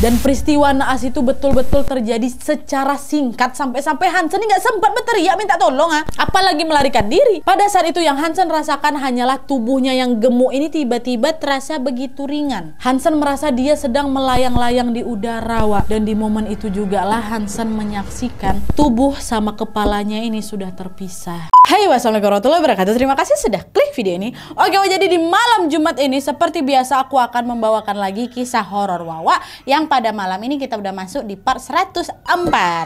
Dan peristiwa naas itu betul-betul terjadi secara singkat sampai-sampai Hansen nggak sempat berteriak minta tolong ah. Apalagi melarikan diri. Pada saat itu yang Hansen rasakan hanyalah tubuhnya yang gemuk ini tiba-tiba terasa begitu ringan. Hansen merasa dia sedang melayang-layang di udara wa. Dan di momen itu juga lah Hansen menyaksikan tubuh sama kepalanya ini sudah terpisah. Hai wassalamualaikum warahmatullahi wabarakatuh Terima kasih sudah klik video ini Oke jadi di malam Jumat ini Seperti biasa aku akan membawakan lagi kisah horor Wawa Yang pada malam ini kita udah masuk di part 104.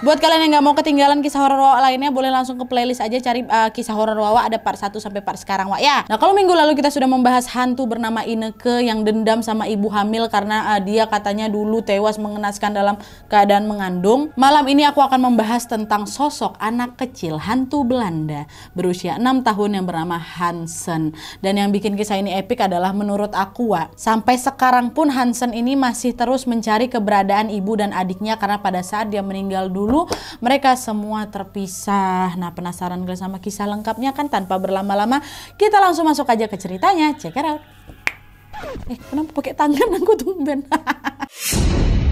Buat kalian yang gak mau ketinggalan kisah horor Wawa lainnya boleh langsung ke playlist aja cari uh, kisah horor Wawa ada part 1 sampai part sekarang Wak ya. Nah, kalau minggu lalu kita sudah membahas hantu bernama Ineke yang dendam sama ibu hamil karena uh, dia katanya dulu tewas mengenaskan dalam keadaan mengandung. Malam ini aku akan membahas tentang sosok anak kecil hantu Belanda berusia 6 tahun yang bernama Hansen. Dan yang bikin kisah ini epic adalah menurut aku Wak, sampai sekarang pun Hansen ini masih terus mencari keberadaan ibu dan adiknya karena pada saat dia meninggal dulu mereka semua terpisah. Nah penasaran gue sama kisah lengkapnya kan tanpa berlama-lama kita langsung masuk aja ke ceritanya. Check it out. Eh kenapa pakai tangan aku tumben?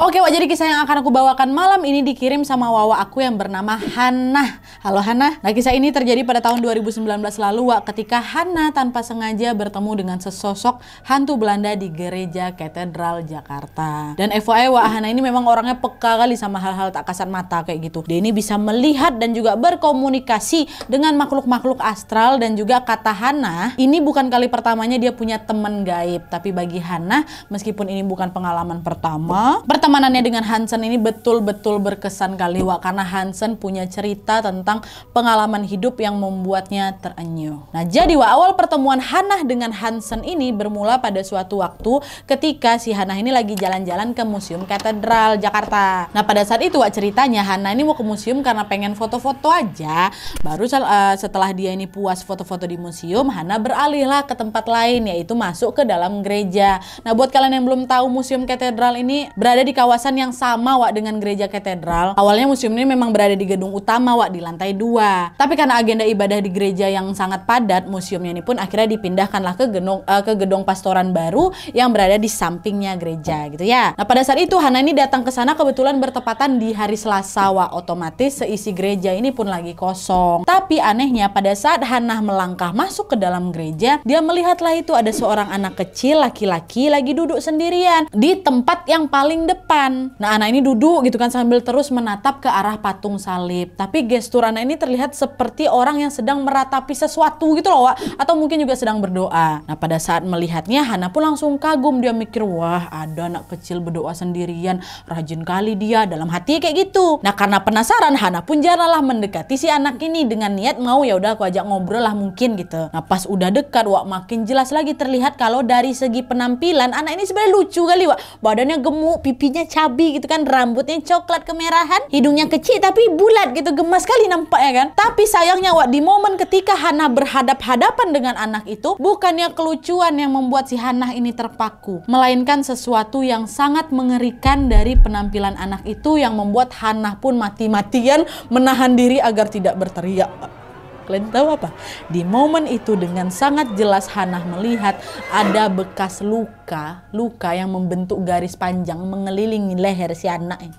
Oke Wak, jadi kisah yang akan aku bawakan malam ini dikirim sama Wawa aku yang bernama Hana. Halo Hana. Nah kisah ini terjadi pada tahun 2019 lalu Wak, ketika Hana tanpa sengaja bertemu dengan sesosok hantu Belanda di gereja katedral Jakarta. Dan FYI Wak, Hana ini memang orangnya peka kali sama hal-hal tak kasat mata kayak gitu. Dia ini bisa melihat dan juga berkomunikasi dengan makhluk-makhluk astral dan juga kata Hana, Ini bukan kali pertamanya dia punya teman gaib. Tapi bagi Hana, meskipun ini bukan pengalaman pertama, pertemanannya dengan Hansen ini betul-betul berkesan kali Wak karena Hansen punya cerita tentang pengalaman hidup yang membuatnya terenyuh. Nah jadi Wak awal pertemuan Hannah dengan Hansen ini bermula pada suatu waktu ketika si Hannah ini lagi jalan-jalan ke Museum Katedral Jakarta. Nah pada saat itu Wak ceritanya Hannah ini mau ke museum karena pengen foto-foto aja. Baru uh, setelah dia ini puas foto-foto di museum, Hannah beralihlah ke tempat lain yaitu masuk ke dalam gereja. Nah buat kalian yang belum tahu Museum Katedral ini berada di di kawasan yang sama Wak dengan gereja katedral. Awalnya museum ini memang berada di gedung utama Wak di lantai 2. Tapi karena agenda ibadah di gereja yang sangat padat, museumnya ini pun akhirnya dipindahkanlah ke gedung uh, ke gedung pastoran baru yang berada di sampingnya gereja gitu ya. Nah, pada saat itu Hana ini datang ke sana kebetulan bertepatan di hari Selasa Wak. Otomatis seisi gereja ini pun lagi kosong. Tapi anehnya pada saat Hana melangkah masuk ke dalam gereja, dia melihatlah itu ada seorang anak kecil laki-laki lagi duduk sendirian di tempat yang paling depan depan. Nah anak ini duduk gitu kan sambil terus menatap ke arah patung salib. Tapi gestur anak ini terlihat seperti orang yang sedang meratapi sesuatu gitu loh Wak. Atau mungkin juga sedang berdoa. Nah pada saat melihatnya Hana pun langsung kagum. Dia mikir wah ada anak kecil berdoa sendirian. Rajin kali dia dalam hati kayak gitu. Nah karena penasaran Hana pun jaralah mendekati si anak ini dengan niat mau ya udah aku ajak ngobrol lah mungkin gitu. Nah pas udah dekat Wak makin jelas lagi terlihat kalau dari segi penampilan anak ini sebenarnya lucu kali Wak. Badannya gemuk, pipi giginya cabi gitu kan, rambutnya coklat kemerahan, hidungnya kecil tapi bulat gitu, gemas sekali nampaknya kan. Tapi sayangnya Wak, di momen ketika Hana berhadap-hadapan dengan anak itu, bukannya kelucuan yang membuat si Hana ini terpaku, melainkan sesuatu yang sangat mengerikan dari penampilan anak itu yang membuat Hana pun mati-matian menahan diri agar tidak berteriak. Kalian tahu apa? Di momen itu dengan sangat jelas Hanah melihat ada bekas luka, luka yang membentuk garis panjang mengelilingi leher si anak ini.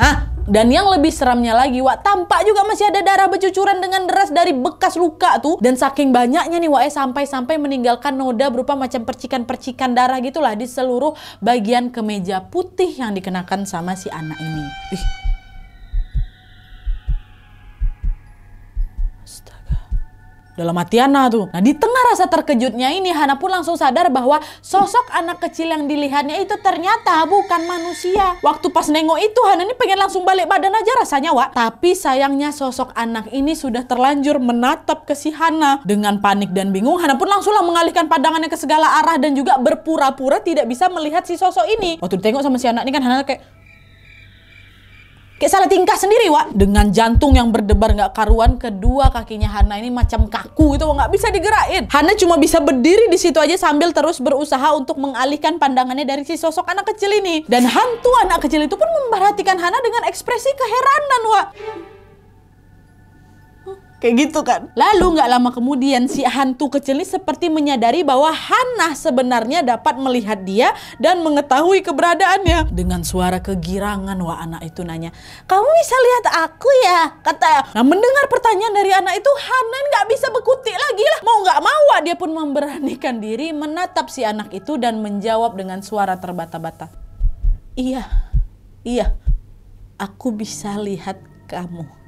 Hah? Dan yang lebih seramnya lagi, Wak, tampak juga masih ada darah bercucuran dengan deras dari bekas luka tuh. Dan saking banyaknya nih, Wak, eh, sampai-sampai meninggalkan noda berupa macam percikan-percikan darah gitulah di seluruh bagian kemeja putih yang dikenakan sama si anak ini. Ih, dalam hati Hana tuh. Nah di tengah rasa terkejutnya ini Hana pun langsung sadar bahwa sosok anak kecil yang dilihatnya itu ternyata bukan manusia. Waktu pas nengok itu Hana ini pengen langsung balik badan aja rasanya Wak. Tapi sayangnya sosok anak ini sudah terlanjur menatap ke si Hana. Dengan panik dan bingung Hana pun langsunglah mengalihkan pandangannya ke segala arah dan juga berpura-pura tidak bisa melihat si sosok ini. Waktu ditengok sama si anak ini kan Hana kayak Kayak salah tingkah sendiri, Wak. Dengan jantung yang berdebar nggak karuan, kedua kakinya Hana ini macam kaku itu nggak bisa digerakin. Hana cuma bisa berdiri di situ aja sambil terus berusaha untuk mengalihkan pandangannya dari si sosok anak kecil ini. Dan hantu anak kecil itu pun memperhatikan Hana dengan ekspresi keheranan, Wak. Kayak gitu kan. Lalu nggak lama kemudian si hantu kecil ini seperti menyadari bahwa Hannah sebenarnya dapat melihat dia dan mengetahui keberadaannya. Dengan suara kegirangan wah anak itu nanya, kamu bisa lihat aku ya? Kata. Nah mendengar pertanyaan dari anak itu Hannah nggak bisa berkutik lagi lah. Mau nggak mau dia pun memberanikan diri menatap si anak itu dan menjawab dengan suara terbata-bata. Iya, iya, aku bisa lihat kamu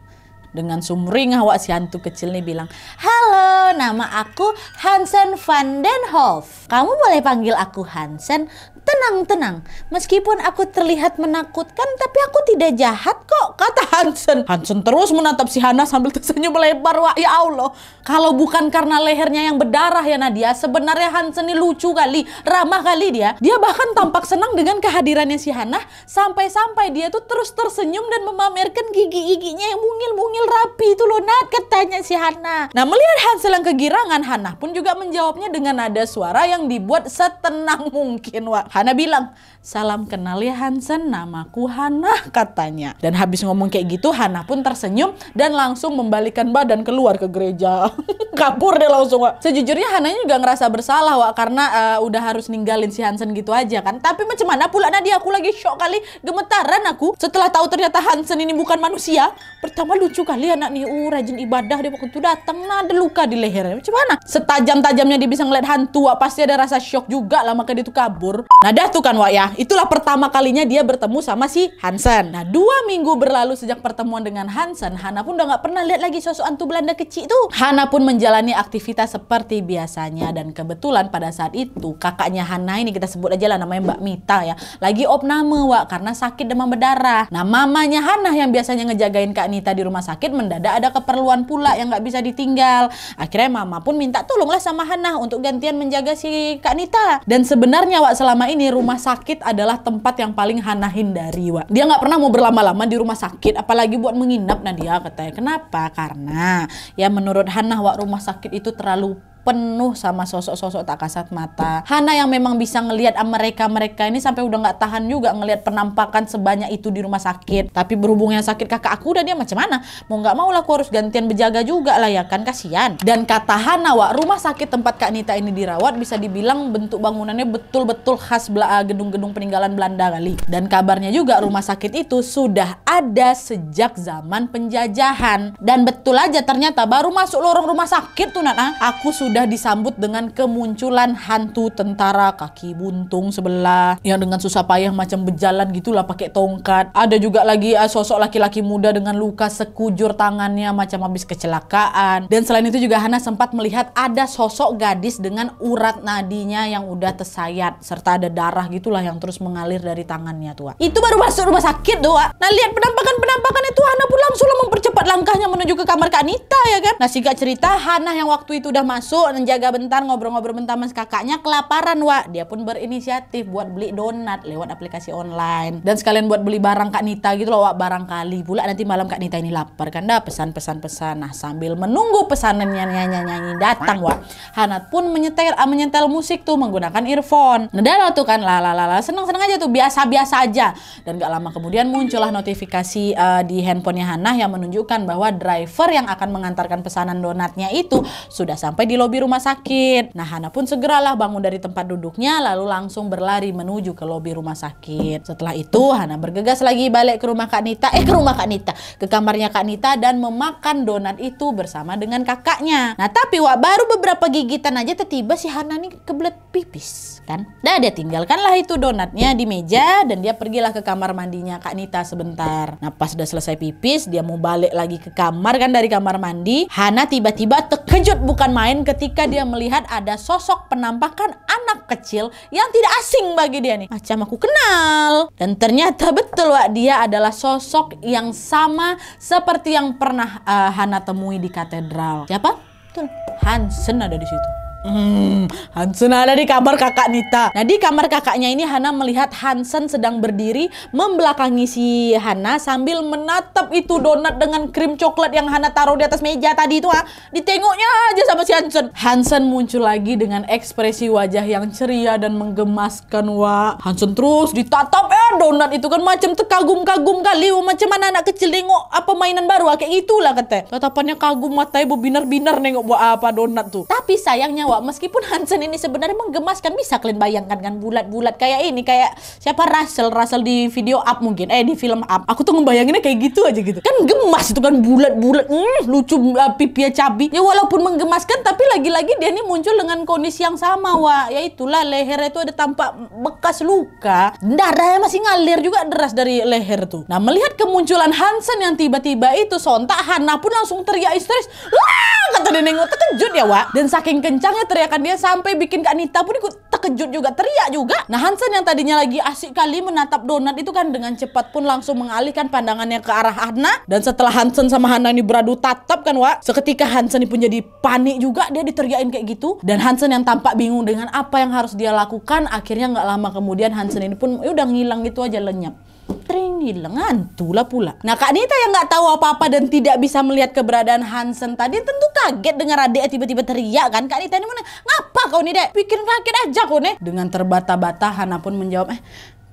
dengan sumringah wak si hantu kecil nih bilang, "Halo, nama aku Hansen van den Hof. Kamu boleh panggil aku Hansen Tenang, tenang. Meskipun aku terlihat menakutkan, tapi aku tidak jahat kok, kata Hansen. Hansen terus menatap si Hana sambil tersenyum lebar. Wah, ya Allah. Kalau bukan karena lehernya yang berdarah ya Nadia, sebenarnya Hansen ini lucu kali, ramah kali dia. Dia bahkan tampak senang dengan kehadirannya si Hana, sampai-sampai dia tuh terus tersenyum dan memamerkan gigi-giginya yang mungil-mungil rapi itu loh, Nat, katanya si Hana. Nah, melihat Hansen yang kegirangan, Hana pun juga menjawabnya dengan nada suara yang dibuat setenang mungkin. Wah, Hana bilang, salam kenal ya Hansen, namaku Hana katanya. Dan habis ngomong kayak gitu, Hana pun tersenyum dan langsung membalikan badan keluar ke gereja. Kabur deh langsung, Wak. Sejujurnya Hana juga ngerasa bersalah, Wak, karena uh, udah harus ninggalin si Hansen gitu aja kan. Tapi macam mana pula Nadia, aku lagi shock kali, gemetaran aku. Setelah tahu ternyata Hansen ini bukan manusia, pertama lucu kali anak nih, uh, rajin ibadah dia waktu itu datang, nah ada luka di lehernya. Macam mana? Setajam-tajamnya dia bisa ngeliat hantu, Wak, pasti ada rasa shock juga lah, maka dia tuh kabur. Nah, ada tuh kan Wak ya. Itulah pertama kalinya dia bertemu sama si Hansen. Nah dua minggu berlalu sejak pertemuan dengan Hansen, Hana pun udah gak pernah lihat lagi sosok hantu Belanda kecil tuh. Hana pun menjalani aktivitas seperti biasanya dan kebetulan pada saat itu kakaknya Hana ini kita sebut aja lah namanya Mbak Mita ya. Lagi op nama Wak karena sakit demam berdarah. Nah mamanya Hana yang biasanya ngejagain Kak Nita di rumah sakit mendadak ada keperluan pula yang gak bisa ditinggal. Akhirnya mama pun minta tolonglah sama Hana untuk gantian menjaga si Kak Nita. Dan sebenarnya Wak selama ini nih rumah sakit adalah tempat yang paling Hana hindari, Wak. Dia nggak pernah mau berlama-lama di rumah sakit, apalagi buat menginap Nadia katanya. Kenapa? Karena ya menurut Hana, Wak, rumah sakit itu terlalu penuh sama sosok-sosok tak kasat mata. Hana yang memang bisa ngelihat mereka-mereka ini sampai udah nggak tahan juga ngelihat penampakan sebanyak itu di rumah sakit. Tapi berhubung yang sakit kakak aku udah dia macam mana? Mau nggak mau lah aku harus gantian berjaga juga lah ya kan kasihan. Dan kata Hana wa rumah sakit tempat Kak Nita ini dirawat bisa dibilang bentuk bangunannya betul-betul khas eh, gedung-gedung peninggalan Belanda kali. Dan kabarnya juga rumah sakit itu sudah ada sejak zaman penjajahan. Dan betul aja ternyata baru masuk lorong rumah sakit tuh Nana, aku sudah sudah disambut dengan kemunculan hantu tentara kaki buntung sebelah yang dengan susah payah macam berjalan gitulah pakai tongkat. Ada juga lagi uh, sosok laki-laki muda dengan luka sekujur tangannya macam habis kecelakaan. Dan selain itu juga Hana sempat melihat ada sosok gadis dengan urat nadinya yang udah tersayat serta ada darah gitulah yang terus mengalir dari tangannya tua. Itu baru masuk rumah sakit doa. Nah lihat penampakan-penampakan itu Hana pun langsung mempercepat langkahnya menuju ke kamar Kak Nita ya kan. Nah singkat cerita Hana yang waktu itu udah masuk menjaga bentar ngobrol-ngobrol bentar mas kakaknya kelaparan wa dia pun berinisiatif buat beli donat lewat aplikasi online dan sekalian buat beli barang Kak Nita gitu loh wa barangkali pula nanti malam Kak Nita ini lapar kan dah pesan-pesan pesan nah sambil menunggu pesanannya nyanyi-nyanyi datang wa Hanat pun menyetel ah, menyetel musik tuh menggunakan earphone nah dah tuh kan lalalala seneng-seneng aja tuh biasa-biasa aja dan gak lama kemudian muncullah notifikasi uh, di handphonenya Hannah yang menunjukkan bahwa driver yang akan mengantarkan pesanan donatnya itu sudah sampai di lobby lobi rumah sakit. Nah, Hana pun segeralah bangun dari tempat duduknya lalu langsung berlari menuju ke lobi rumah sakit. Setelah itu, Hana bergegas lagi balik ke rumah Kak Nita, eh ke rumah Kak Nita, ke kamarnya Kak Nita dan memakan donat itu bersama dengan kakaknya. Nah, tapi Wak baru beberapa gigitan aja tiba-tiba si Hana nih kebelet pipis, kan? Nah, dia tinggalkanlah itu donatnya di meja dan dia pergilah ke kamar mandinya Kak Nita sebentar. Nah, pas sudah selesai pipis, dia mau balik lagi ke kamar kan dari kamar mandi. Hana tiba-tiba terkejut bukan main ketika ketika dia melihat ada sosok penampakan anak kecil yang tidak asing bagi dia nih. Macam aku kenal. Dan ternyata betul Wak, dia adalah sosok yang sama seperti yang pernah uh, Hana temui di katedral. Siapa? Betul. Hansen ada di situ. Hmm, Hansen ada di kamar kakak Nita. Nah, di kamar kakaknya ini Hana melihat Hansen sedang berdiri membelakangi si Hana sambil menatap itu donat dengan krim coklat yang Hana taruh di atas meja tadi itu ah. Ditengoknya aja sama si Hansen. Hansen muncul lagi dengan ekspresi wajah yang ceria dan menggemaskan, Wak. Hansen terus ditatap ya donat itu kan macam terkagum-kagum kali. macam mana anak kecil nengok apa mainan baru ah. kayak itulah kata. Tatapannya kagum matanya berbinar-binar nengok buat apa donat tuh. Tapi sayangnya bahwa meskipun Hansen ini sebenarnya menggemaskan bisa kalian bayangkan kan bulat-bulat kayak ini kayak siapa Russell Russell di video up mungkin eh di film up aku tuh ngebayanginnya kayak gitu aja gitu kan gemas itu kan bulat-bulat mm, lucu uh, pipinya cabi ya walaupun menggemaskan tapi lagi-lagi dia ini muncul dengan kondisi yang sama wa ya itulah lehernya itu ada tampak bekas luka darahnya masih ngalir juga deras dari leher tuh nah melihat kemunculan Hansen yang tiba-tiba itu sontak Hana pun langsung teriak istri wah kata dia nengok terkejut ya wa dan saking kencangnya teriakan dia sampai bikin Kak Nita pun ikut terkejut juga, teriak juga. Nah Hansen yang tadinya lagi asik kali menatap donat itu kan dengan cepat pun langsung mengalihkan pandangannya ke arah Hana. Dan setelah Hansen sama Hana ini beradu tatap kan Wak, seketika Hansen pun jadi panik juga dia diteriakin kayak gitu. Dan Hansen yang tampak bingung dengan apa yang harus dia lakukan akhirnya nggak lama kemudian Hansen ini pun ya udah ngilang gitu aja lenyap. Tring hilang lah pula. Nah Kak Nita yang nggak tahu apa-apa dan tidak bisa melihat keberadaan Hansen tadi tentu kaget dengar adiknya tiba-tiba teriak kan. Kak Nita ini mana? Ngapa kau nih dek? pikir kaget aja kau nih. Dengan terbata-bata Hana pun menjawab eh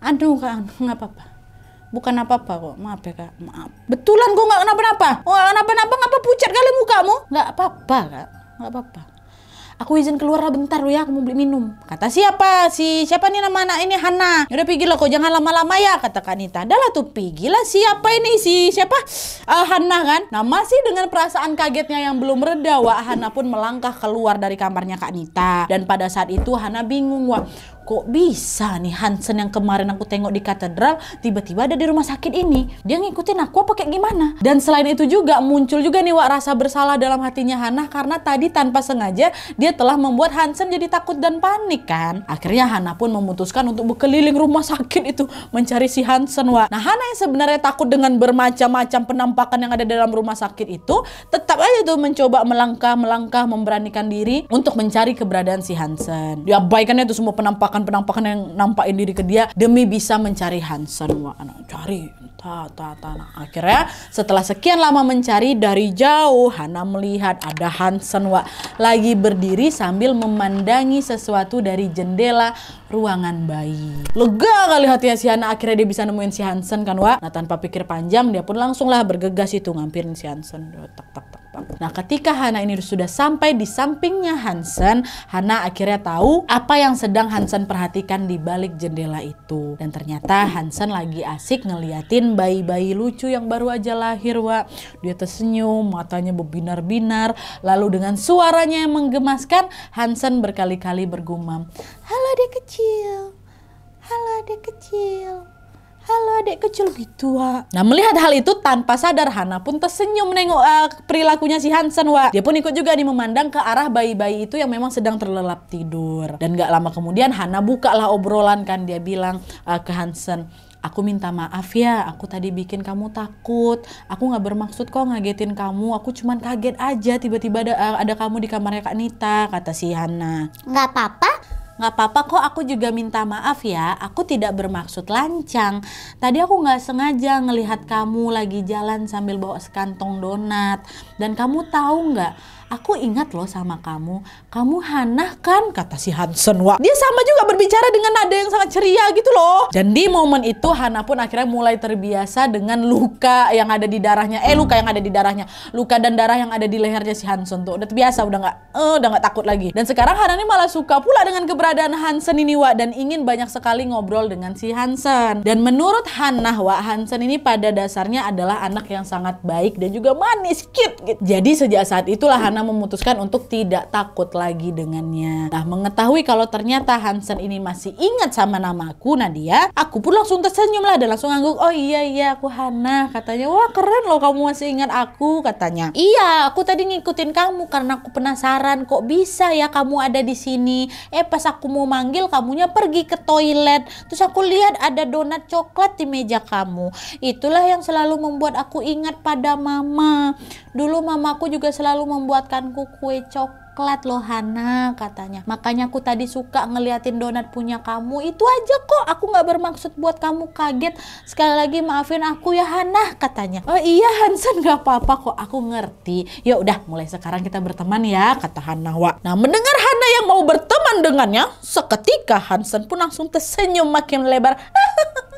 aduh Kak nggak apa-apa. Bukan apa-apa kok, maaf ya kak, maaf. Betulan kok nggak kenapa-napa. Oh, kenapa-napa, ngapa pucat kali mukamu? Nggak apa-apa kak, nggak apa-apa aku izin keluar lah bentar ya aku mau beli minum kata siapa si siapa nih nama anak ini Hana ya udah pergi lah kok jangan lama-lama ya kata Kanita adalah tuh pergi lah siapa ini si siapa uh, Hana kan nah masih dengan perasaan kagetnya yang belum reda Wah Hana pun melangkah keluar dari kamarnya Kak Nita dan pada saat itu Hana bingung Wah kok bisa nih Hansen yang kemarin aku tengok di katedral tiba-tiba ada di rumah sakit ini dia ngikutin aku apa kayak gimana dan selain itu juga muncul juga nih Wak rasa bersalah dalam hatinya Hana karena tadi tanpa sengaja dia telah membuat Hansen jadi takut dan panik kan akhirnya Hana pun memutuskan untuk berkeliling rumah sakit itu mencari si Hansen Wak nah Hana yang sebenarnya takut dengan bermacam-macam penampakan yang ada dalam rumah sakit itu tetap aja tuh mencoba melangkah-melangkah memberanikan diri untuk mencari keberadaan si Hansen diabaikannya tuh semua penampakan penampakan yang nampakin diri ke dia demi bisa mencari Hansen. Wah, anak cari Ta, ta, ta. Nah, akhirnya setelah sekian lama mencari dari jauh, Hana melihat ada Hansen Wak lagi berdiri sambil memandangi sesuatu dari jendela ruangan bayi. Lega kali hatinya si Hana akhirnya dia bisa nemuin si Hansen kan Wak. Nah tanpa pikir panjang dia pun langsung lah bergegas itu ngampirin si Hansen. Tak, tak, tak, tak. Nah ketika Hana ini sudah sampai di sampingnya Hansen, Hana akhirnya tahu apa yang sedang Hansen perhatikan di balik jendela itu. Dan ternyata Hansen lagi asik ngeliatin bayi-bayi lucu yang baru aja lahir, Wak. Dia tersenyum, matanya berbinar-binar, lalu dengan suaranya yang menggemaskan, Hansen berkali-kali bergumam, "Halo adik kecil. Halo adik kecil." Halo adik kecil gitu, Wak. Nah, melihat hal itu tanpa sadar Hana pun tersenyum nengok uh, perilakunya si Hansen, Wak. Dia pun ikut juga nih memandang ke arah bayi-bayi itu yang memang sedang terlelap tidur. Dan gak lama kemudian Hana bukalah obrolan kan dia bilang uh, ke Hansen, aku minta maaf ya, aku tadi bikin kamu takut, aku nggak bermaksud kok ngagetin kamu, aku cuman kaget aja tiba-tiba ada, eh, ada kamu di kamarnya Kak Nita, kata si Hana. Nggak apa-apa, Gak apa-apa kok aku juga minta maaf ya aku tidak bermaksud lancang tadi aku gak sengaja ngelihat kamu lagi jalan sambil bawa sekantong donat dan kamu tahu gak, aku ingat loh sama kamu. Kamu Hannah kan? Kata si Hansen. Wah, dia sama juga berbicara dengan nada yang sangat ceria gitu loh. Dan di momen itu Hana pun akhirnya mulai terbiasa dengan luka yang ada di darahnya. Eh, luka yang ada di darahnya. Luka dan darah yang ada di lehernya si Hansen tuh. Udah terbiasa, udah nggak uh, udah nggak takut lagi. Dan sekarang Hana ini malah suka pula dengan keberadaan Hansen ini, wah Dan ingin banyak sekali ngobrol dengan si Hansen. Dan menurut Hana, wah Hansen ini pada dasarnya adalah anak yang sangat baik dan juga manis, cute gitu. Jadi sejak saat itulah Hana karena memutuskan untuk tidak takut lagi dengannya. Nah, mengetahui kalau ternyata Hansen ini masih ingat sama nama aku Nadia, aku pun langsung tersenyum lah dan langsung ngangguk. Oh iya iya, aku Hana. Katanya, wah keren loh kamu masih ingat aku. Katanya, iya aku tadi ngikutin kamu karena aku penasaran kok bisa ya kamu ada di sini. Eh pas aku mau manggil kamunya pergi ke toilet. Terus aku lihat ada donat coklat di meja kamu. Itulah yang selalu membuat aku ingat pada mama. Dulu mamaku juga selalu membuat buatkanku kue coklat loh Hana katanya makanya aku tadi suka ngeliatin donat punya kamu itu aja kok aku nggak bermaksud buat kamu kaget sekali lagi maafin aku ya Hana katanya oh iya Hansen nggak apa-apa kok aku ngerti ya udah mulai sekarang kita berteman ya kata Hana wa nah mendengar Hana yang mau berteman dengannya seketika Hansen pun langsung tersenyum makin lebar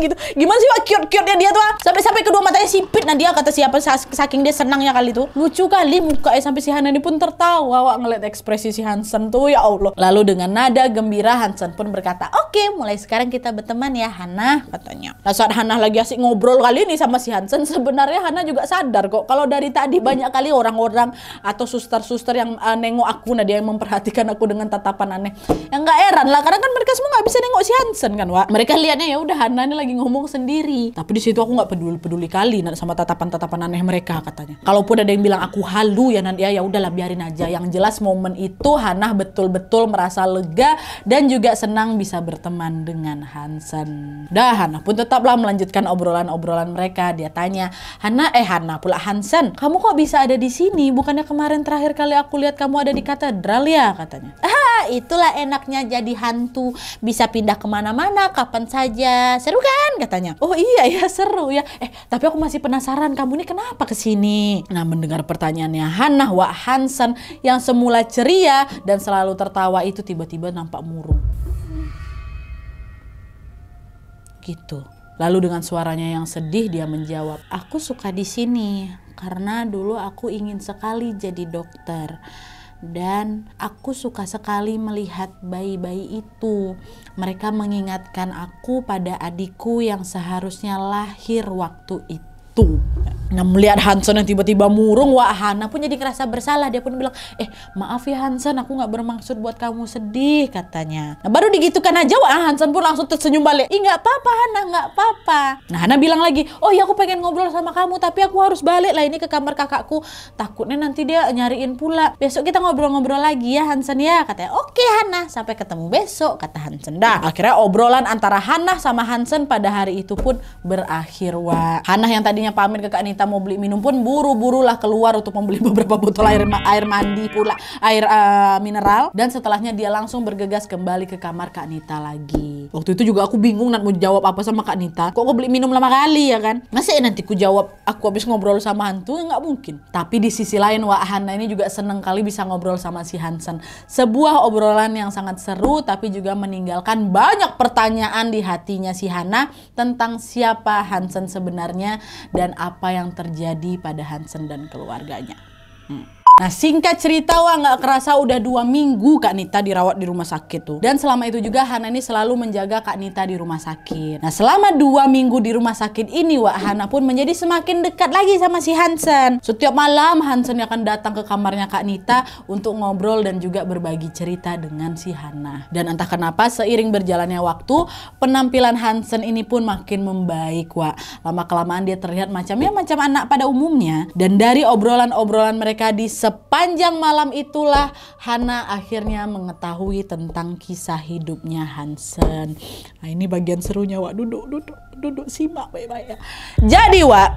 gitu gimana sih pak cute cute dia tuh sampai-sampai kedua matanya sipit nah dia kata siapa saking dia senangnya kali tuh lucu kali eh sampai si ini pun tertawa wak ngeliat ekspresi si Hansen tuh ya Allah lalu dengan nada gembira Hansen pun berkata oke okay, mulai sekarang kita berteman ya Hana katanya nah saat Hana lagi asik ngobrol kali ini sama si Hansen sebenarnya Hana juga sadar kok kalau dari tadi banyak kali orang-orang atau suster-suster yang uh, nengok aku nah dia yang memperhatikan aku dengan tatapan aneh yang nggak heran lah karena kan mereka semua nggak bisa nengok Jansen kan Wak mereka lihatnya ya udah Hana ini lagi ngomong sendiri tapi di situ aku nggak peduli peduli kali sama tatapan-tatapan aneh mereka katanya kalaupun ada yang bilang aku halu ya nanti ya ya udahlah biarin aja yang jelas momen itu Hana betul-betul merasa lega dan juga senang bisa berteman dengan Hansen dah Hana pun tetaplah melanjutkan obrolan-obrolan mereka dia tanya Hana eh Hana pula Hansen kamu kok bisa ada di sini bukannya kemarin terakhir kali aku lihat kamu ada di katedral ya katanya ah itulah enaknya jadi hantu bisa pindah ke kemana-mana kapan saja seru kan katanya oh iya ya seru ya eh tapi aku masih penasaran kamu ini kenapa kesini nah mendengar pertanyaannya Hannah Wak Hansen yang semula ceria dan selalu tertawa itu tiba-tiba nampak murung gitu lalu dengan suaranya yang sedih dia menjawab aku suka di sini karena dulu aku ingin sekali jadi dokter dan aku suka sekali melihat bayi-bayi itu. Mereka mengingatkan aku pada adikku yang seharusnya lahir waktu itu itu. Nah melihat Hansen yang tiba-tiba murung, wah Hana pun jadi ngerasa bersalah. Dia pun bilang, eh maaf ya Hansen, aku nggak bermaksud buat kamu sedih katanya. Nah baru digitukan aja, wah Hansen pun langsung tersenyum balik. Ih papa, apa-apa Hana, nggak apa-apa. Nah Hana bilang lagi, oh ya aku pengen ngobrol sama kamu, tapi aku harus balik lah ini ke kamar kakakku. Takutnya nanti dia nyariin pula. Besok kita ngobrol-ngobrol lagi ya Hansen ya katanya. Oke Hana, sampai ketemu besok kata Hansen. Dah akhirnya obrolan antara Hana sama Hansen pada hari itu pun berakhir. Wah Hana yang tadinya akhirnya pamit ke Kak Nita mau beli minum pun buru buru lah keluar untuk membeli beberapa botol air ma air mandi pula air uh, mineral dan setelahnya dia langsung bergegas kembali ke kamar Kak Nita lagi. Waktu itu juga aku bingung nak mau jawab apa sama Kak Nita. Kok aku beli minum lama kali ya kan? Masa ya nanti ku jawab aku habis ngobrol sama hantu ya nggak mungkin. Tapi di sisi lain Wak Hana ini juga seneng kali bisa ngobrol sama si Hansen. Sebuah obrolan yang sangat seru tapi juga meninggalkan banyak pertanyaan di hatinya si Hana tentang siapa Hansen sebenarnya dan apa yang terjadi pada Hansen dan keluarganya. Hmm. Nah singkat cerita wah nggak kerasa udah dua minggu Kak Nita dirawat di rumah sakit tuh. Dan selama itu juga Hana ini selalu menjaga Kak Nita di rumah sakit. Nah selama dua minggu di rumah sakit ini wah Hana pun menjadi semakin dekat lagi sama si Hansen. Setiap malam Hansen akan datang ke kamarnya Kak Nita untuk ngobrol dan juga berbagi cerita dengan si Hana. Dan entah kenapa seiring berjalannya waktu penampilan Hansen ini pun makin membaik wah. Lama kelamaan dia terlihat macamnya macam anak pada umumnya. Dan dari obrolan-obrolan mereka di Sepanjang malam itulah Hana akhirnya mengetahui tentang kisah hidupnya Hansen. Nah ini bagian serunya Wak. Duduk, duduk, duduk, simak baik-baik ya. Jadi Wak,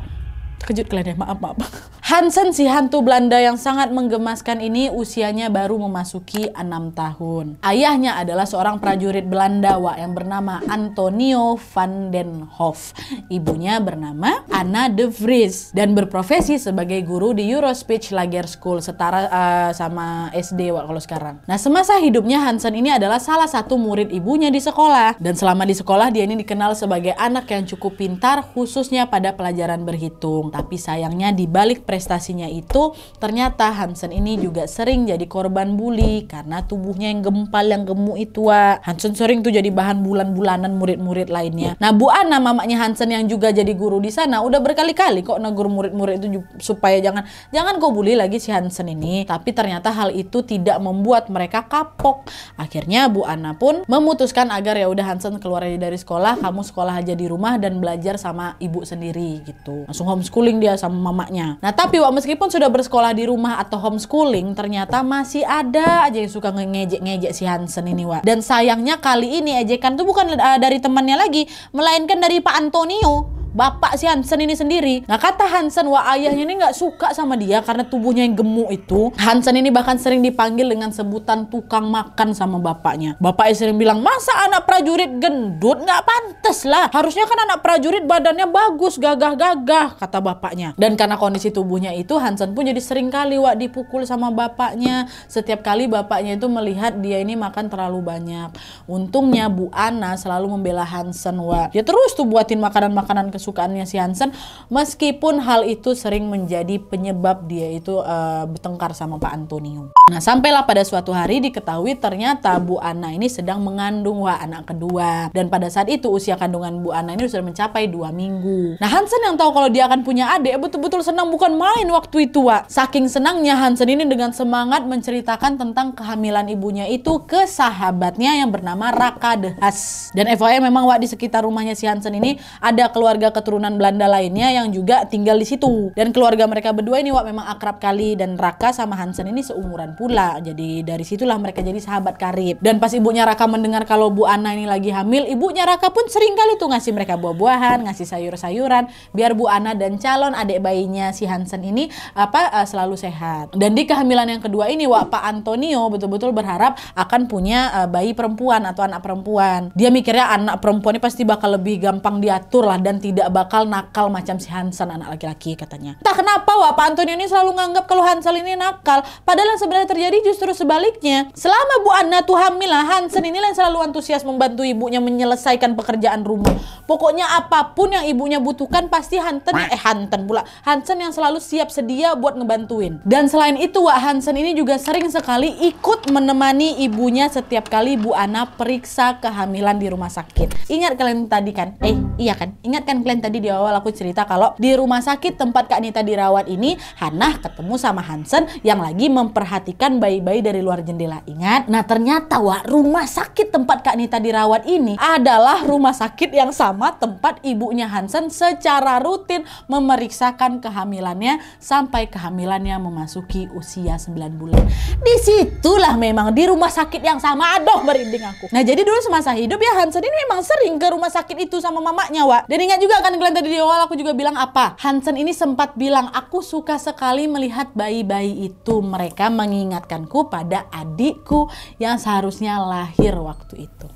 kejut kalian ya, maaf, maaf. Hansen si hantu Belanda yang sangat menggemaskan ini usianya baru memasuki enam tahun. Ayahnya adalah seorang prajurit Belanda wa yang bernama Antonio van den Hof. Ibunya bernama Anna de Vries dan berprofesi sebagai guru di Eurospeech Lager School setara uh, sama SD wa kalau sekarang. Nah semasa hidupnya Hansen ini adalah salah satu murid ibunya di sekolah dan selama di sekolah dia ini dikenal sebagai anak yang cukup pintar khususnya pada pelajaran berhitung. Tapi sayangnya di balik prestasinya itu ternyata Hansen ini juga sering jadi korban bully karena tubuhnya yang gempal yang gemuk itu Wak. Hansen sering tuh jadi bahan bulan-bulanan murid-murid lainnya. Iya. Nah Bu Anna mamanya Hansen yang juga jadi guru di sana udah berkali-kali kok negur murid-murid itu supaya jangan jangan kau bully lagi si Hansen ini. Tapi ternyata hal itu tidak membuat mereka kapok. Akhirnya Bu Anna pun memutuskan agar ya udah Hansen keluar dari sekolah, kamu sekolah aja di rumah dan belajar sama ibu sendiri gitu. Langsung homeschooling dia sama mamanya. Nah tapi tapi Wak, meskipun sudah bersekolah di rumah atau homeschooling, ternyata masih ada aja yang suka ngejek-ngejek si Hansen ini, Wak. Dan sayangnya kali ini ejekan tuh bukan uh, dari temannya lagi, melainkan dari Pak Antonio bapak si Hansen ini sendiri. Nah kata Hansen wah ayahnya ini nggak suka sama dia karena tubuhnya yang gemuk itu. Hansen ini bahkan sering dipanggil dengan sebutan tukang makan sama bapaknya. Bapaknya sering bilang masa anak prajurit gendut nggak pantas lah. Harusnya kan anak prajurit badannya bagus gagah-gagah kata bapaknya. Dan karena kondisi tubuhnya itu Hansen pun jadi sering kali wak dipukul sama bapaknya. Setiap kali bapaknya itu melihat dia ini makan terlalu banyak. Untungnya Bu Ana selalu membela Hansen wak. Dia ya terus tuh buatin makanan-makanan ke kesukaannya si Hansen meskipun hal itu sering menjadi penyebab dia itu uh, bertengkar sama Pak Antonio. Nah sampailah pada suatu hari diketahui ternyata Bu Anna ini sedang mengandung wah anak kedua dan pada saat itu usia kandungan Bu Anna ini sudah mencapai dua minggu. Nah Hansen yang tahu kalau dia akan punya adik betul-betul senang bukan main waktu itu Wak. Saking senangnya Hansen ini dengan semangat menceritakan tentang kehamilan ibunya itu ke sahabatnya yang bernama Raka Dehas. Dan FYI memang Wak di sekitar rumahnya si Hansen ini ada keluarga keturunan Belanda lainnya yang juga tinggal di situ. Dan keluarga mereka berdua ini Wak memang akrab kali dan Raka sama Hansen ini seumuran pula. Jadi dari situlah mereka jadi sahabat karib. Dan pas ibunya Raka mendengar kalau Bu Ana ini lagi hamil, ibunya Raka pun sering kali tuh ngasih mereka buah-buahan, ngasih sayur-sayuran biar Bu Ana dan calon adik bayinya si Hansen ini apa eh, selalu sehat. Dan di kehamilan yang kedua ini Wak Pak Antonio betul-betul berharap akan punya eh, bayi perempuan atau anak perempuan. Dia mikirnya anak perempuan ini pasti bakal lebih gampang diatur lah dan tidak tidak bakal nakal macam si Hansen anak laki-laki katanya. Entah kenapa wah Pak Antonio ini selalu nganggap kalau Hansan ini nakal. Padahal yang sebenarnya terjadi justru sebaliknya. Selama Bu Anna tuh hamil lah, Hansen ini yang selalu antusias membantu ibunya menyelesaikan pekerjaan rumah. Pokoknya apapun yang ibunya butuhkan pasti Hansen eh Hansen pula. Hansen yang selalu siap sedia buat ngebantuin. Dan selain itu Wak Hansen ini juga sering sekali ikut menemani ibunya setiap kali Bu Anna periksa kehamilan di rumah sakit. Ingat kalian tadi kan? Eh, iya kan? Ingat kan tagline tadi di awal aku cerita kalau di rumah sakit tempat Kak Nita dirawat ini, Hannah ketemu sama Hansen yang lagi memperhatikan bayi-bayi dari luar jendela. Ingat? Nah ternyata wah rumah sakit tempat Kak Nita dirawat ini adalah rumah sakit yang sama tempat ibunya Hansen secara rutin memeriksakan kehamilannya sampai kehamilannya memasuki usia 9 bulan. Disitulah memang di rumah sakit yang sama. Aduh merinding aku. Nah jadi dulu semasa hidup ya Hansen ini memang sering ke rumah sakit itu sama mamanya Wak Dan ingat juga bilang kan kalian tadi di awal aku juga bilang apa? Hansen ini sempat bilang aku suka sekali melihat bayi-bayi itu. Mereka mengingatkanku pada adikku yang seharusnya lahir waktu itu.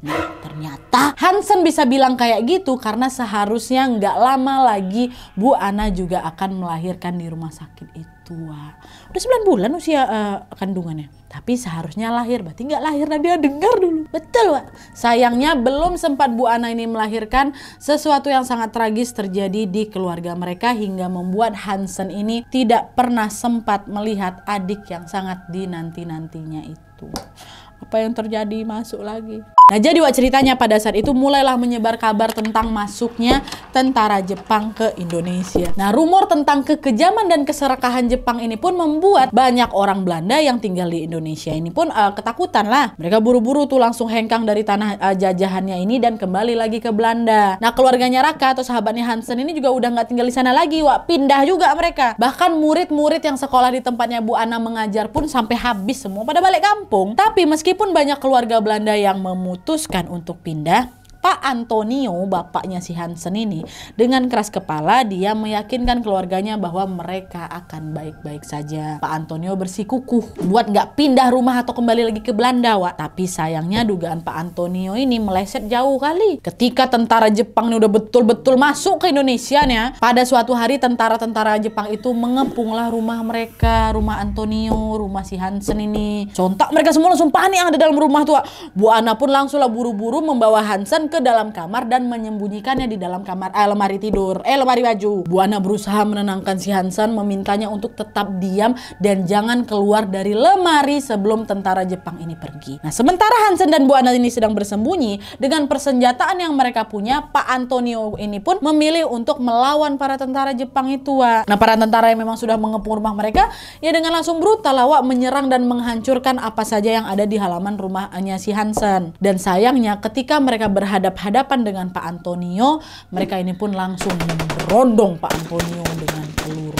Nah, ternyata Hansen bisa bilang kayak gitu karena seharusnya nggak lama lagi Bu Ana juga akan melahirkan di rumah sakit itu. Wah, udah 9 bulan usia uh, kandungannya. Tapi seharusnya lahir, berarti nggak lahir. Nah dia dengar dulu. Betul, Wak. Sayangnya belum sempat Bu Ana ini melahirkan sesuatu yang sangat tragis terjadi di keluarga mereka hingga membuat Hansen ini tidak pernah sempat melihat adik yang sangat dinanti-nantinya itu apa yang terjadi masuk lagi. Nah jadi wak ceritanya pada saat itu mulailah menyebar kabar tentang masuknya tentara Jepang ke Indonesia. Nah rumor tentang kekejaman dan keserakahan Jepang ini pun membuat banyak orang Belanda yang tinggal di Indonesia ini pun uh, ketakutan lah. Mereka buru-buru tuh langsung hengkang dari tanah uh, jajahannya ini dan kembali lagi ke Belanda. Nah keluarganya Raka atau sahabatnya Hansen ini juga udah nggak tinggal di sana lagi, wak pindah juga mereka. Bahkan murid-murid yang sekolah di tempatnya Bu Ana mengajar pun sampai habis semua pada balik kampung. Tapi meski Meskipun banyak keluarga Belanda yang memutuskan untuk pindah, Pak Antonio, bapaknya si Hansen ini, dengan keras kepala dia meyakinkan keluarganya bahwa mereka akan baik-baik saja. Pak Antonio bersikukuh buat nggak pindah rumah atau kembali lagi ke Belanda, Wak. Tapi sayangnya dugaan Pak Antonio ini meleset jauh kali. Ketika tentara Jepang ini udah betul-betul masuk ke Indonesia ya, pada suatu hari tentara-tentara Jepang itu mengepunglah rumah mereka, rumah Antonio, rumah si Hansen ini. Contoh mereka semua langsung panik yang ada dalam rumah tua. Wak. Bu Ana pun langsunglah buru-buru membawa Hansen ke dalam kamar dan menyembunyikannya di dalam kamar eh, lemari tidur, eh lemari baju. Buana berusaha menenangkan si Hansan memintanya untuk tetap diam dan jangan keluar dari lemari sebelum tentara Jepang ini pergi. Nah, sementara Hansen dan Buana ini sedang bersembunyi dengan persenjataan yang mereka punya, Pak Antonio ini pun memilih untuk melawan para tentara Jepang itu. wa. Nah, para tentara yang memang sudah mengepung rumah mereka ya dengan langsung brutal Wak menyerang dan menghancurkan apa saja yang ada di halaman rumahnya si Hansen. Dan sayangnya ketika mereka berhadapan hadap-hadapan dengan Pak Antonio, mereka ini pun langsung merondong Pak Antonio dengan peluru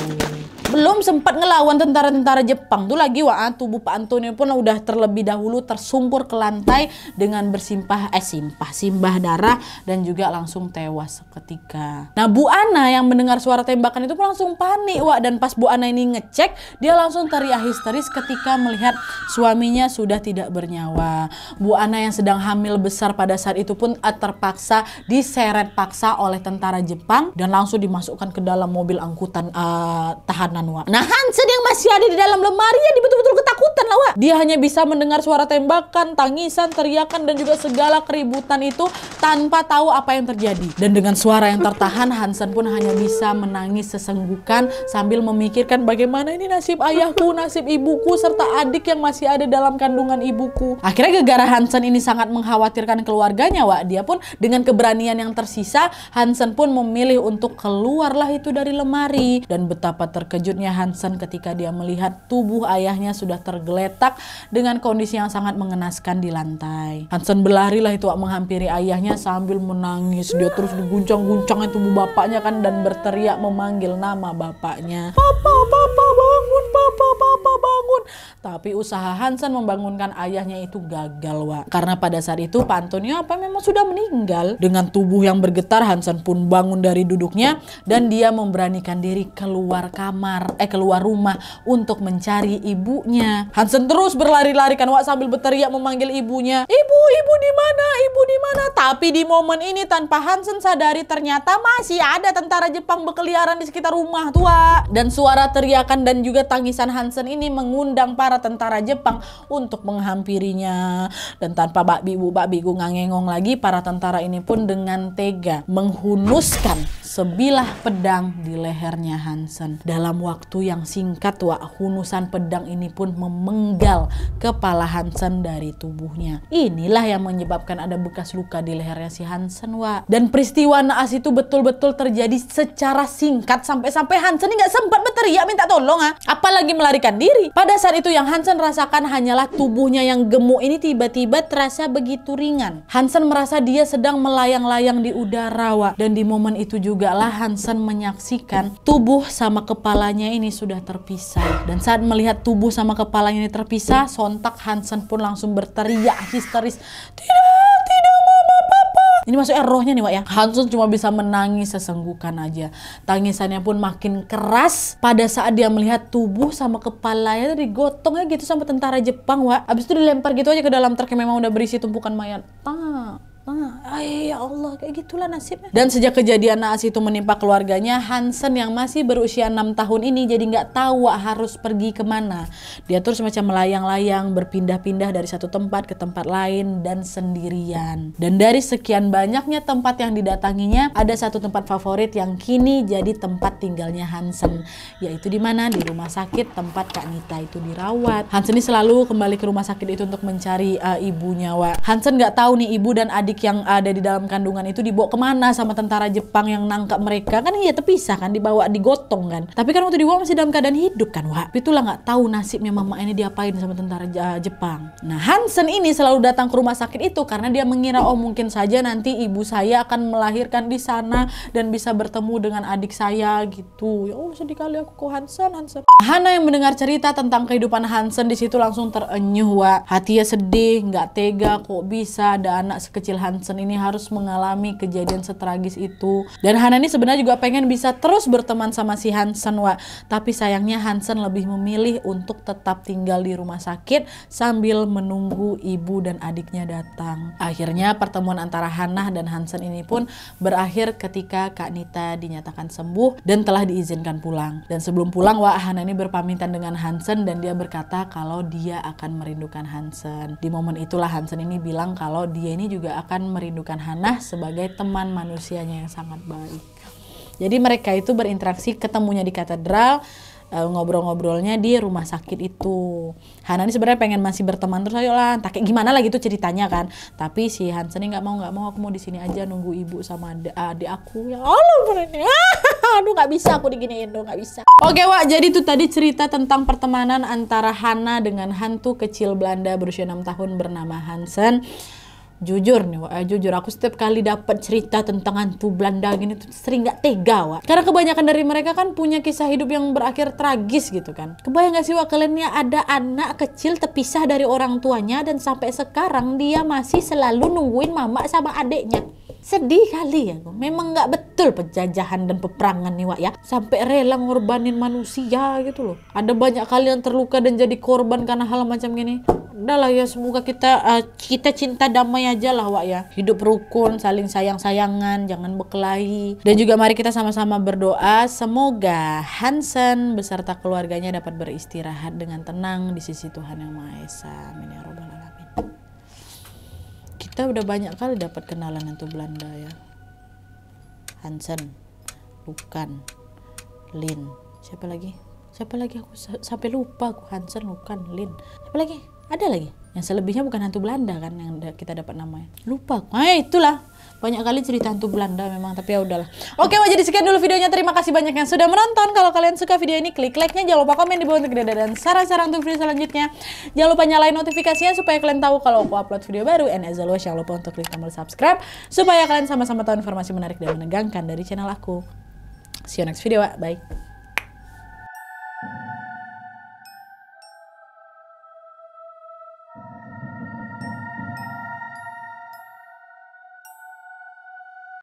belum sempat ngelawan tentara-tentara Jepang tuh lagi wa tubuh Pak Antonio pun udah terlebih dahulu tersungkur ke lantai dengan bersimpah eh simpah simbah darah dan juga langsung tewas seketika. Nah Bu Ana yang mendengar suara tembakan itu pun langsung panik wa dan pas Bu Ana ini ngecek dia langsung teriak histeris ketika melihat suaminya sudah tidak bernyawa. Bu Ana yang sedang hamil besar pada saat itu pun eh, terpaksa diseret paksa oleh tentara Jepang dan langsung dimasukkan ke dalam mobil angkutan uh, tahanan ketakutan Wak. Nah Hansen yang masih ada di dalam lemari ya betul-betul ketakutan lah wa. Dia hanya bisa mendengar suara tembakan, tangisan, teriakan dan juga segala keributan itu tanpa tahu apa yang terjadi. Dan dengan suara yang tertahan Hansen pun hanya bisa menangis sesenggukan sambil memikirkan bagaimana ini nasib ayahku, nasib ibuku serta adik yang masih ada dalam kandungan ibuku. Akhirnya gegara Hansen ini sangat mengkhawatirkan keluarganya wa. Dia pun dengan keberanian yang tersisa Hansen pun memilih untuk keluarlah itu dari lemari dan betapa terkejut terkejutnya Hansen ketika dia melihat tubuh ayahnya sudah tergeletak dengan kondisi yang sangat mengenaskan di lantai. Hansen berlarilah itu menghampiri ayahnya sambil menangis. Dia terus diguncang-guncangnya tubuh bapaknya kan dan berteriak memanggil nama bapaknya. Papa, papa bangun, papa, papa bangun. Tapi usaha Hansen membangunkan ayahnya itu gagal, Wak. Karena pada saat itu Pak apa memang sudah meninggal. Dengan tubuh yang bergetar, Hansen pun bangun dari duduknya dan dia memberanikan diri keluar kamar kamar eh keluar rumah untuk mencari ibunya. Hansen terus berlari-lari kan Wak sambil berteriak memanggil ibunya. Ibu, ibu di mana? Ibu di mana? Tapi di momen ini tanpa Hansen sadari ternyata masih ada tentara Jepang berkeliaran di sekitar rumah tua. Dan suara teriakan dan juga tangisan Hansen ini mengundang para tentara Jepang untuk menghampirinya. Dan tanpa bak bibu bak Bigu ngangengong lagi para tentara ini pun dengan tega menghunuskan sebilah pedang di lehernya Hansen. Dalam Waktu yang singkat Wak hunusan pedang ini pun memenggal kepala Hansen dari tubuhnya. Inilah yang menyebabkan ada bekas luka di lehernya si Hansen Wak. Dan peristiwa naas itu betul-betul terjadi secara singkat sampai-sampai Hansen ini nggak sempat berteriak minta tolong ah. Apalagi melarikan diri. Pada saat itu yang Hansen rasakan hanyalah tubuhnya yang gemuk ini tiba-tiba terasa begitu ringan. Hansen merasa dia sedang melayang-layang di udara Wak. Dan di momen itu juga lah Hansen menyaksikan tubuh sama kepala kepalanya ini sudah terpisah. Dan saat melihat tubuh sama kepalanya ini terpisah, sontak Hansen pun langsung berteriak histeris. Tidak, tidak mama, papa. Ini masuk rohnya nih Wak ya. Hansen cuma bisa menangis sesenggukan aja. Tangisannya pun makin keras pada saat dia melihat tubuh sama kepalanya tadi gotongnya gitu sama tentara Jepang Wak. Abis itu dilempar gitu aja ke dalam truk yang memang udah berisi tumpukan mayat. Ah ah, ya Allah kayak gitulah nasibnya dan sejak kejadian naas itu menimpa keluarganya Hansen yang masih berusia enam tahun ini jadi nggak tahu harus pergi kemana dia terus macam melayang-layang berpindah-pindah dari satu tempat ke tempat lain dan sendirian dan dari sekian banyaknya tempat yang didatanginya ada satu tempat favorit yang kini jadi tempat tinggalnya Hansen yaitu di mana di rumah sakit tempat Kak Nita itu dirawat Hansen ini selalu kembali ke rumah sakit itu untuk mencari uh, ibunya Wak Hansen nggak tahu nih ibu dan adik yang ada di dalam kandungan itu dibawa kemana sama tentara Jepang yang nangkap mereka kan iya terpisah kan dibawa digotong kan tapi kan waktu dibawa masih dalam keadaan hidup kan wah itulah nggak tahu nasibnya mama ini diapain sama tentara Jepang nah Hansen ini selalu datang ke rumah sakit itu karena dia mengira oh mungkin saja nanti ibu saya akan melahirkan di sana dan bisa bertemu dengan adik saya gitu ya oh sedih kali aku kok Hansen Hansen Hana yang mendengar cerita tentang kehidupan Hansen di situ langsung terenyuh wah hatinya sedih nggak tega kok bisa ada anak sekecil Hansen Hansen ini harus mengalami kejadian setragis itu. Dan ini sebenarnya juga pengen bisa terus berteman sama si Hansen, Wak. Tapi sayangnya Hansen lebih memilih untuk tetap tinggal di rumah sakit sambil menunggu ibu dan adiknya datang. Akhirnya pertemuan antara Hannah dan Hansen ini pun berakhir ketika Kak Nita dinyatakan sembuh dan telah diizinkan pulang. Dan sebelum pulang, Wak ini berpamitan dengan Hansen dan dia berkata kalau dia akan merindukan Hansen. Di momen itulah Hansen ini bilang kalau dia ini juga akan akan merindukan Hana sebagai teman manusianya yang sangat baik. Jadi mereka itu berinteraksi ketemunya di katedral, eh, ngobrol-ngobrolnya di rumah sakit itu. Hana ini sebenarnya pengen masih berteman terus ayolah, tak kayak gimana lagi itu ceritanya kan. Tapi si Hansen ini nggak mau nggak mau aku mau di sini aja nunggu ibu sama adik, adik aku. Ya Allah berani. Aduh nggak bisa aku diginiin dong nggak bisa. Oke Wak, jadi itu tadi cerita tentang pertemanan antara Hana dengan hantu kecil Belanda berusia 6 tahun bernama Hansen jujur nih Wak, ya, jujur aku setiap kali dapat cerita tentang hantu Belanda gini tuh sering gak tega Wak. Karena kebanyakan dari mereka kan punya kisah hidup yang berakhir tragis gitu kan. Kebayang gak sih Wak kalian ya ada anak kecil terpisah dari orang tuanya dan sampai sekarang dia masih selalu nungguin mama sama adeknya. Sedih kali ya, memang gak betul penjajahan dan peperangan nih Wak ya. Sampai rela ngorbanin manusia gitu loh. Ada banyak kalian terluka dan jadi korban karena hal macam gini udahlah ya semoga kita uh, kita cinta damai aja lah Wak ya hidup rukun saling sayang sayangan jangan berkelahi dan juga mari kita sama-sama berdoa semoga Hansen beserta keluarganya dapat beristirahat dengan tenang di sisi Tuhan yang Maha Esa amin ya robbal alamin kita udah banyak kali dapat kenalan itu Belanda ya Hansen Lukan Lin siapa lagi siapa lagi aku sampai lupa aku Hansen Lukan Lin siapa lagi ada lagi? Yang selebihnya bukan hantu Belanda kan yang kita dapat namanya. Lupa. Nah itulah. Banyak kali cerita hantu Belanda memang, tapi ya udahlah. Oke, okay, jadi sekian dulu videonya. Terima kasih banyak yang sudah menonton. Kalau kalian suka video ini, klik like-nya. Jangan lupa komen di bawah untuk dada dan saran-saran untuk video selanjutnya. Jangan lupa nyalain notifikasinya supaya kalian tahu kalau aku upload video baru. And as always, jangan lupa untuk klik tombol subscribe supaya kalian sama-sama tahu informasi menarik dan menegangkan dari channel aku. See you next video, bye.